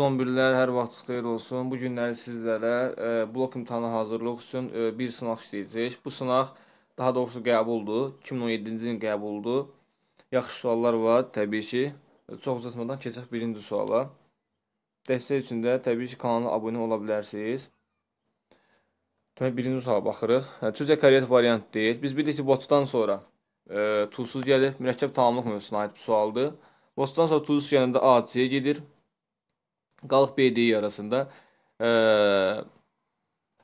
11-lər hər vaxtınız xeyir olsun. Bu günləri sizlərə e, blok imtahanına hazırlıq üçün e, bir sınaq işləyəcəyik. Bu sınaq daha doğrusu qəbuldur. 2017-ci il qəbuldur. Yaxşı suallar var, təbii ki. Çox uzatmadan keçək birinci suala. Dəstək üçün də təbii ki, kanala abunə ola bilərsiniz. Demək, birinci suala baxırıq. Hə, Türkcə koreyat variant deyil. Biz bilirik ki, botdan sonra e, tulsuz gəlir. Mürəkkəb tamamlıq mövzusuna aid bir sualdır. Botdan sonra tulsuz gələndə AC-yə gedir qalıq BDI e arasında ə,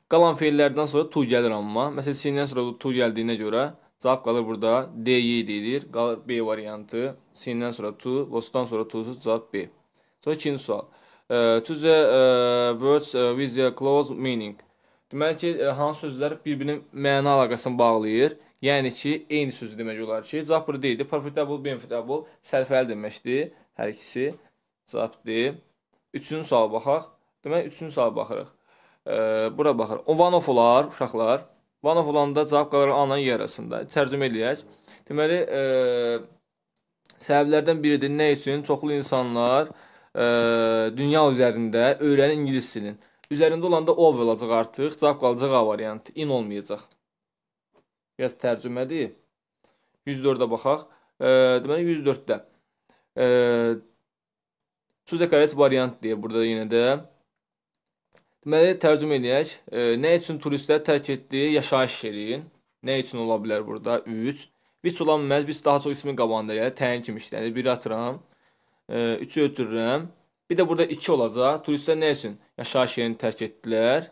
qalan feillərdən sonra tu gəlir amma. Məsələn, C-dən sonra tu gəldiyinə görə cavab qalır burada DY e deyilir. Qalır B variantı. C-dən sonra tu, VOS-dan sonra tusuz cavab B. Sonra ikinci sual. Ə, to the ə, words ə, with the close meaning. Deməli ki, ə, hansı sözlər bir-birinin məna əlaqəsini bağlayır? Yəni ki, eyni sözü demək olar ki, cavab burada deyildi. Profitable, benefitable sərfəli deməkdir hər ikisi. Cavabdır. Üçüncü suala baxaq. Demək, üçüncü suala baxırıq. E, bura baxırıq. O Vanov olar, uşaqlar. Vanov olanda cavab qalar A-la Y arasında. Tərcümə eləyək. Deməli, e, səbəblərdən biridir. Nə üçün çoxlu insanlar e, dünya üzərində öyrənir ingilis dilini? Üzərində olanda ov olacaq artıq. Cavab qalacaq A variantı. İn olmayacaq. Biraz tərcümədir. 104-ə baxaq. E, deməli, 104-də. E, Suzə Karec variant deyir burada yenə də. Deməli, tərcümə edək. E, nə üçün turistlər tərk etdi? Yaşayış yerin. Nə üçün ola bilər burada? 3. Viç olan bilməz, viç daha çox ismin qabağında gəlir. Yəni Təyin kimi işlənir. 1 yəni atıram. 3-ü e, ötürürəm. Bir də burada 2 olacaq. Turistlər nə üçün yaşayış yerini tərk etdilər?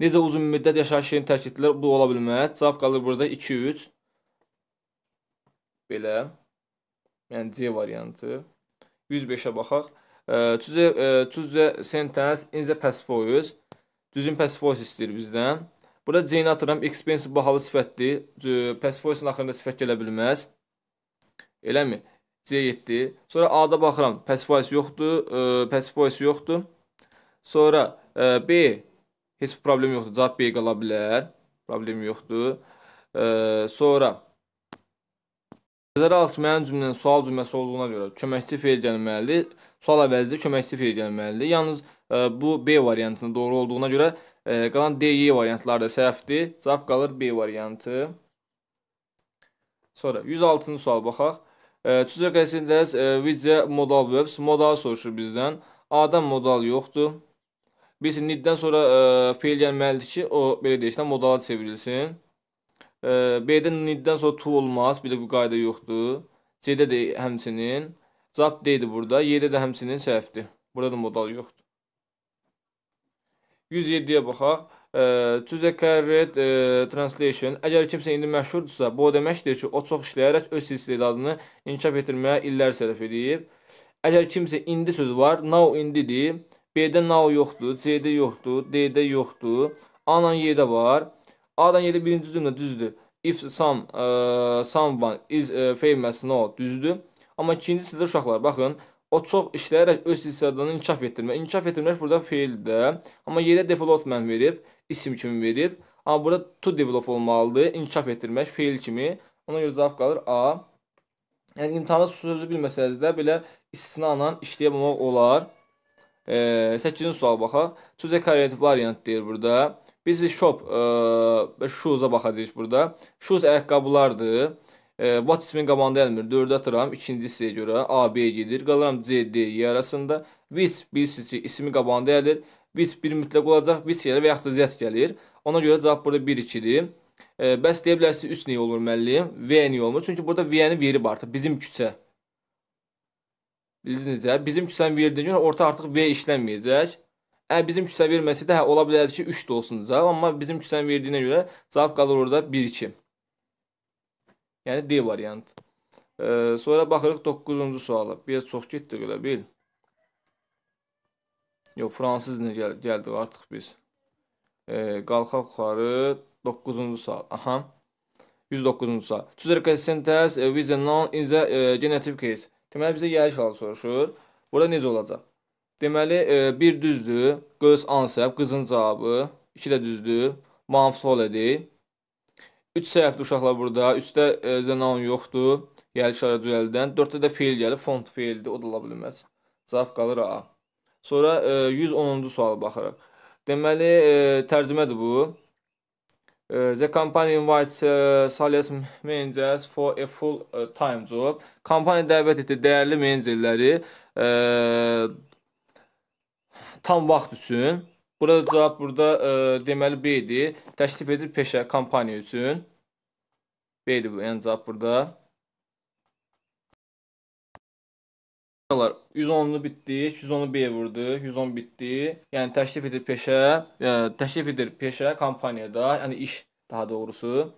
Necə uzun müddət yaşayış yerini tərk etdilər? Bu ola bilməz. Cavab qalır burada 2-3. Belə. Yəni C variantı. 105-ə baxaq. Choose, choose sentence in the past voice. Düzgün past voice istəyir bizdən. Burada Jane atıram. Expensive bahalı sifətdir. Past voice-un axırında sifət gələ bilməz. Eləmi? C7. Sonra A-da baxıram. Past voice yoxdur. Past voice yoxdur. Sonra e, B heç problem yoxdur. Cavab B qala bilər. Problem yoxdur. E, sonra Nəzərə alaq ki, mənim cümlənin sual cümləsi olduğuna görə köməkçi feil gəlməlidir. Sual əvəzində köməkçi feil gəlməlidir. Yalnız ə, e, bu B variantının doğru olduğuna görə ə, e, qalan D, Y variantları da səhvdir. Cavab qalır B variantı. Sonra 106-cı sual baxaq. E, Tuzer qəsindəs vizə modal verbs. Modal soruşur bizdən. A-dan modal yoxdur. Bilsin, need-dən sonra ə, feil gəlməlidir ki, o belə deyişdən modala çevrilsin. B-də need-dən sonra to olmaz. Belə bir qayda yoxdur. C-də də həmçinin. Cavab D-dir burada. Y-də də həmçinin səhvdir. Burada da modal yoxdur. 107-yə baxaq. To the correct e, translation. Əgər kimsə indi məşhurdursa, bu o deməkdir ki, o çox işləyərək öz istedadını inkişaf etdirməyə illər sərf edib. Əgər kimsə indi sözü var, now indidir. B-də now yoxdur, C-də yoxdur, D-də yoxdur. A-la Y-də var. A-dan 7 birinci cümlə düzdür. If some, ə, e, someone is ə, e, famous, no, düzdür. Amma ikinci sildə uşaqlar, baxın, o çox işləyərək öz istedadını inkişaf etdirmək. İnkişaf etdirmək burada feildir. Amma yerə development verib, isim kimi verib. Amma burada to develop olmalıdır, inkişaf etdirmək feil kimi. Ona görə cavab qalır A. Yəni imtahanda sözü bilməsəniz də belə istisnanla işləyə bilmək olar. E, 8-ci sual baxaq. Choose a correct variant deyir burada. Biz shop və shoes-a baxacağıq burada. Shoes ayaqqabılardır. E, what ismin komanda gəlmir. 4-ə atıram. İkincisiyə görə AB-yə gedir. Qalıram CD-yə e arasında. Which bilirsiniz ki, ismi komanda gəlir. Which bir mütləq olacaq. Which gəlir və yaxud da Z gəlir. Ona görə cavab burada 1-2-dir. E, bəs deyə bilərsiniz 3 niyə olur müəllim? V niyə olmur? Çünki burada V-ni verib artıq bizim küçə. Bildinizcə, bizim küçənin verdiyinə görə orta artıq V işlənməyəcək. Ə, hə, bizim küsə verməsi də hə, ola bilərdi ki, 3 də olsun cavab, amma bizim küsənin verdiyinə görə cavab qalır orada 1-2. Yəni D variantı. E, sonra baxırıq 9-cu suala. Bir çox getdik elə bil. Yox, fransız nə gəl gəldik artıq biz. E, qalxaq yuxarı 9-cu sual. Aha. 109-cu sual. Tuzer sentence with the non in the e, genetic case. Deməli bizə yayış halı soruşur. Burada necə olacaq? Deməli, e, bir düzdür. Qız ansəb, qızın cavabı. İki də düzdür. Manf sol idi. Üç səhvdir uşaqlar burada. Üçdə e, zenon yoxdur. Gəliş yəni aracıəldən. Dörddə də fiil gəlir. Font fiildir. O da ola bilməz. Cavab qalır A. Sonra 110-cu e, suala baxırıq. Deməli, tərcümədir bu. The company invites sales managers for a full time job. Kompaniya dəvət etdi dəyərli menecerləri tam vaxt üçün. Burada cavab burada e, deməli B idi. Təklif edir peşə kampaniya üçün. B idi bu yəni cavab burada. 110-lu bitdik, 110-u B vurdu, 110 bitdi. Yəni təklif edir peşə, e, təklif edir peşə kampaniyada, yəni iş daha doğrusu.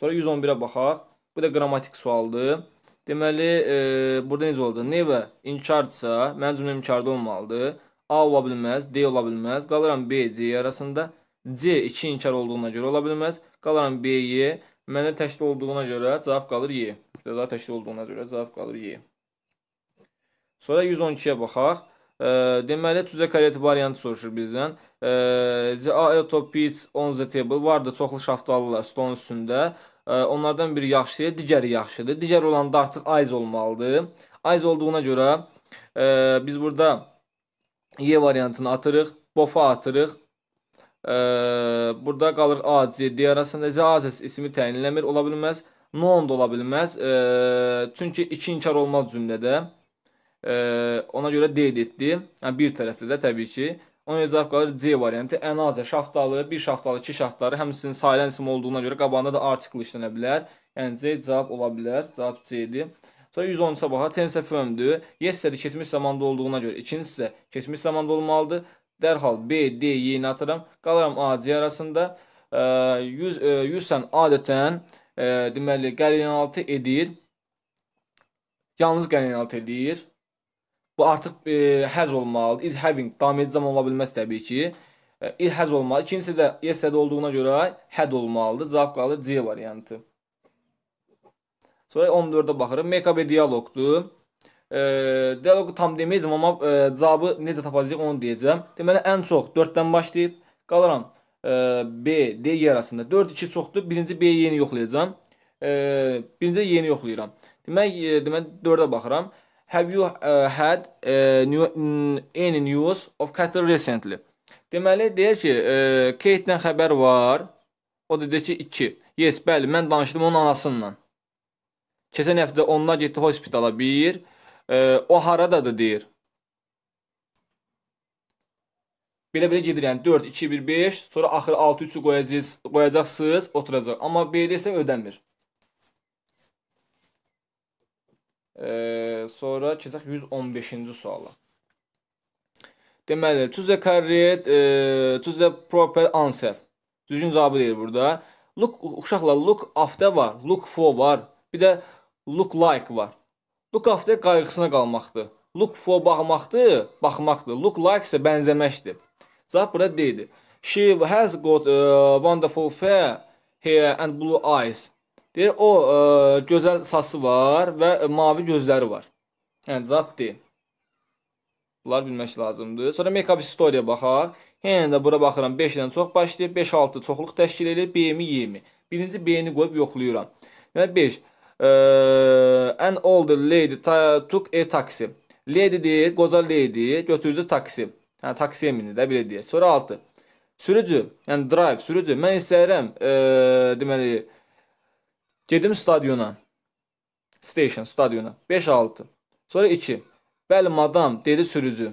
Sonra 111-ə baxaq. Bu da qrammatik sualdır. Deməli, e, burada necə oldu? Never in charge-sa, mən cümlə in charge olmalıdır. A ola bilməz, D ola bilməz. Qalıram B, C arasında. C 2 inkar olduğuna görə ola bilməz. Qalıram B, Y. Mənə təşkil olduğuna görə cavab qalır Y. Daha təşkil olduğuna görə cavab qalır Y. Sonra 112-yə baxaq. E, deməli, tüzə kariyeti variantı soruşur bizdən. E, the auto piece on the table vardı çoxlu şaftalılar stolun üstündə. E, onlardan biri yaxşıdır, digəri yaxşıdır. Digər olan da artıq ayz olmalıdır. Ayz olduğuna görə e, biz burada Y variantını atırıq. Bofa atırıq. E, burada qalır A, C, D arasında. C, A səs ismi təyin eləmir. Ola bilməz. Non da ola bilməz. E, çünki iki inkar olmaz cümlədə. E, ona görə D etdi. Yəni, bir tərəfdə də təbii ki. Onun üçün cavab qalır C variantı. Ən azı şaftalı, bir şaftalı, iki şaftaları həmçinin sayılan isim olduğuna görə qabağında da artikl işlənə bilər. Yəni C cavab ola bilər. Cavab C-dir. Sonra 110 sabaha tense firmdir. Yesterdə keçmiş zamanda olduğuna görə ikincisi də keçmiş zamanda olmalıdır. Dərhal B, D, Y-ni atıram. Qalaram A, C arasında. 100 100 sən adətən deməli qəlyanaltı edir. Yalnız qəlyanaltı edir. Bu artıq həz olmalıdır. Is having davam edici zaman ola bilməz təbii ki. İl həz olmalı. İkincisi də yesterdə olduğuna görə həd olmalıdır. Cavab qalır C variantı. Sonra 14-ə baxırıq. Make-up dialoqdur. E, dialoqu tam deməyəcəm, amma e, cavabı necə tapacağıq onu deyəcəm. Deməli ən çox 4-dən başlayıb qalaram e, B, D yarasında. E 4 2 çoxdur. Birinci B yeni yoxlayacağam. E, birinci yeni yoxlayıram. Demək, e, deməli 4-ə baxıram. Have you uh, had uh, new, any news of Qatar recently? Deməli, deyir ki, e, Kate-dən xəbər var. O da deyir ki, 2. Yes, bəli, mən danışdım onun anasından. Keçən həftə onunla getdi hospitala bir, e, o haradadır deyir. Belə-belə gedir, yəni 4, 2, 1, 5, sonra axır 6, 3-ü qoyacaqsınız, qoyacaqsınız, oturacaq. Amma B-də isə ödəmir. E, sonra keçək 115-ci suala. Deməli, choose the correct, e, choose the proper answer. Düzgün cavabı deyir burada. Look uşaqlar look after var, look for var. Bir də look like var. Look after qayğısına qalmaqdır. Look for baxmaqdır, baxmaqdır. Look like isə bənzəməkdir. Zat burada deyildi. She has got uh, wonderful fair hair and blue eyes. Deyir, o ə, e, gözəl saçı var və ə, mavi gözləri var. Yəni cavab D. Bunlar bilmək lazımdır. Sonra make-up istoriya baxaq. Yenə yəni də bura baxıram. 5 ilə çox başlayır. 5-6 çoxluq təşkil edir. B-mi, Y-mi. Birinci B-ni qoyub yoxlayıram. Yəni 5 an older lady took a taxi. Lady deyir, qoca lady götürdü taksi. Yəni taksiyə mindi də belə deyək. Sonra 6. Sürücü, yəni drive, sürücü. Mən istəyirəm, e, deməli gedim stadiona. Station, stadiona. 5 6. Sonra 2. Bəli, madam, dedi sürücü.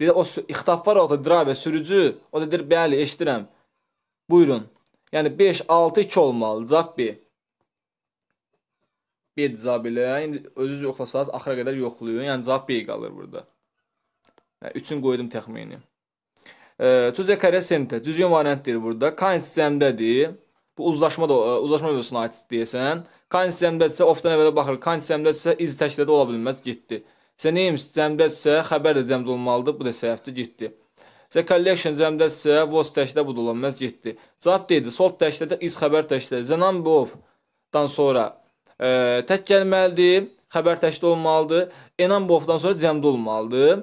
Dedi o ixtilaf var orada drive e, sürücü. O da deyir, bəli, eşidirəm. Buyurun. Yəni 5 6 2 olmalı, cavab B. B cavab elə. İndi özünüz yoxlasanız axıra qədər yoxlayın. Yəni cavab B qalır burada. 3-ün hə, yəni, qoydum təxmini. E, Tuzə karesente düzgün variantdır burada. Kain sistemdədir. Bu uzlaşma da uzlaşma mövzusuna aid deyəsən. Kain sistemdədirsə ofdan əvvələ baxır. Kain sistemdədirsə iz təşkildə ola bilməz, getdi. Sə name sistemdədirsə xəbər də cəmd olmalıdır. Bu da səhvdir, getdi. Sə collection cəmdədirsə was təşkilə bu da ola bilməz, getdi. Cavab deyildi. Sol təşkilədə iz xəbər təşkilə. The number of-dan sonra e, tək gəlməlidir, xəbər təkdə olmalıdır. Enambovdan sonra cəmdə olmalıdır.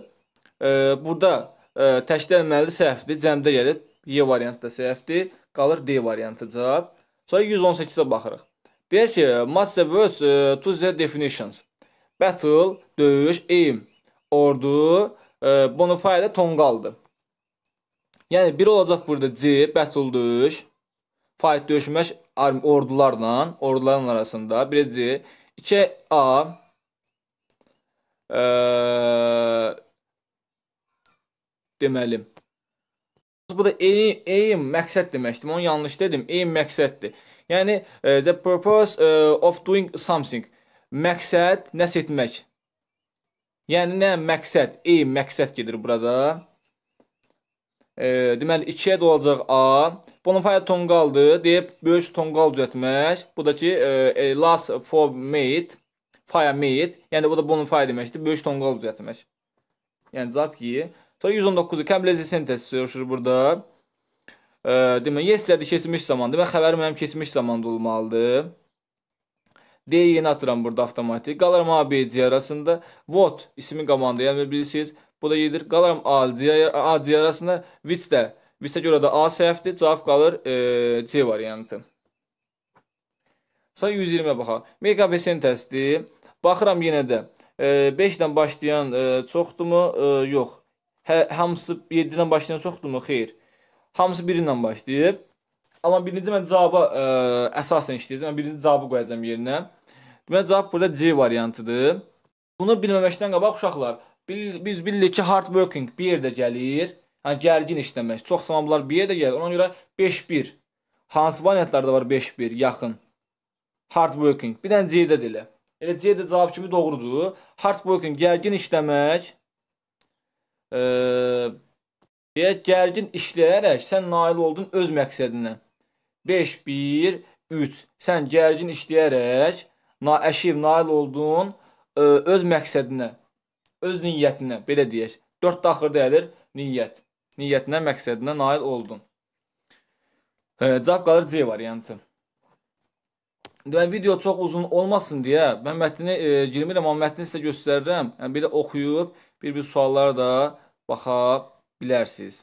E, burada e, təkdə gəlməli səhvdir, cəmdə gəlib Y variantı da səhvdir, qalır D variantı cavab. Sonra 118-ə baxırıq. Deyir ki, massive words e, to their definitions. Battle, döyüş, aim, ordu, e, Bonfire də tonqaldır. Yəni biri olacaq burada C, battle döyüş. Fight döyüşmək ordularla, orduların arasında birinci 2A ə, deməli bu da aim, aim məqsəd deməkdir. Onu yanlış dedim. Aim məqsəddir. Yəni the purpose of doing something. Məqsəd nəsə etmək. Yəni nə məqsəd? Aim məqsəd gedir burada. E, deməli 2-yə də olacaq A. Bonifay tonqaldır. Deyib böyük tonqal düzəltmək. Budakı e, e, last for mate, fire mate. Yəni bu da bonifay deməkdir. Böyük tonqal düzəltmək. Yəni cavab Y. Sonra 119-u kəmləzi sintez soruşur burada. E, demə yes-lədi keçmiş zaman. Demə xəbərim mənim keçmiş zamanda olmalıdır. D yeni atıram burada avtomatik. Qalarım A, B, C arasında. Vot ismi komanda. Yəni bilirsiniz Bu da 7-dir. Qalaram A-C A-C arasında. Which də Which-ə görə də A səhvdir. Cavab qalır e, C variantı. Sonra 120-yə baxaq. Meqabesen təsdir. Baxıram yenə də. E, 5-dən başlayan e, çoxdurmu? E, yox. Hə, hamısı 7-dən başlayan çoxdurmu? Xeyr. Hamısı 1-dən başlayıb. Amma birinci mən cavaba ə, e, əsasən işləyəcəm. Mən birinci cavabı qoyacam yerinə. Deməli cavab burada C variantıdır. Bunu bilməməkdən qabaq uşaqlar, Bil, biz bilirik ki, hard working bir yerdə gəlir. Yəni gərgin işləmək. Çox zaman bunlar bir yerdə gəlir. Ona görə 5-1. Hansı variantlarda var 5-1 yaxın? Hard working. Bir dənə C-də də elə. Elə C də cavab kimi doğrudur. Hard working gərgin işləmək. Eee Deyək, gərgin işləyərək sən nail oldun öz məqsədinə. 5, 1, 3. Sən gərgin işləyərək na əşiv nail oldun ə, e, öz məqsədinə öz niyyətinə, belə deyək, 4 də axırda gəlir niyyət. Niyyətinə, məqsədinə nail oldun. E, hə, cavab qalır C variantı. Deməli video çox uzun olmasın deyə mən mətni e, girmirəm, amma mətni sizə göstərirəm. Yəni bir də oxuyub bir-bir suallara da baxa bilərsiniz.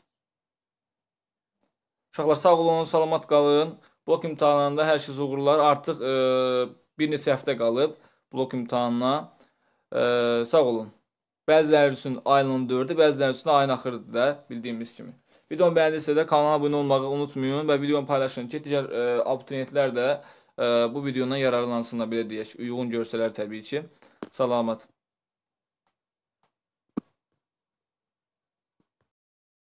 Uşaqlar sağ olun, salamat qalın. Blok imtahanında hər şey uğurlar. Artıq e, bir neçə həftə qalıb blok imtahanına. E, sağ olun. Bəziləri üçün ayın 14-ü, bəziləri üçün ayın axırıdır da, bildiyimiz kimi. Videomu bəyəndirsə də kanala abunə olmağı unutmayın və videonu paylaşın ki, digər ə, e, abituriyentlər də ə, e, bu videodan yararlansınlar belə deyək, uyğun görsələr təbii ki. Salamat.